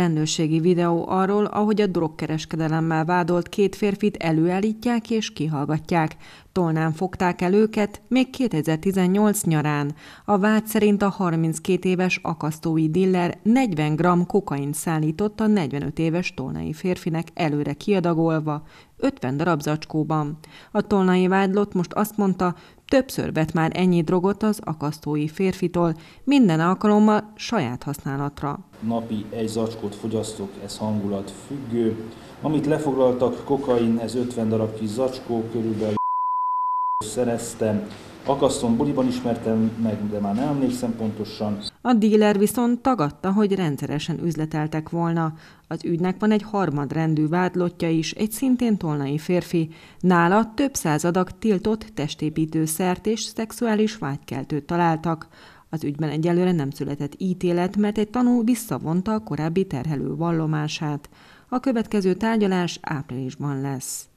Rendőrségi videó arról, ahogy a drogkereskedelemmel vádolt két férfit előállítják és kihallgatják. Tolnán fogták el őket még 2018 nyarán. A vád szerint a 32 éves akasztói diller 40 g kokain szállított a 45 éves tolnai férfinek előre kiadagolva, 50 darab zacskóban. A tolnai vádlott most azt mondta, Többször vett már ennyi drogot az akasztói férfitól, minden alkalommal saját használatra. Napi egy zacskót fogyasztok, ez hangulat függő. Amit lefoglaltak, kokain, ez 50 darab kis zacskó körülbelül szereztem, Akaszton buliban ismertem meg, de már nem emlékszem pontosan. A díler viszont tagadta, hogy rendszeresen üzleteltek volna. Az ügynek van egy harmadrendű vádlottja is, egy szintén tolnai férfi. Nála több századak tiltott testépítőszert és szexuális vágykeltőt találtak. Az ügyben egyelőre nem született ítélet, mert egy tanú visszavonta a korábbi terhelő vallomását. A következő tárgyalás áprilisban lesz.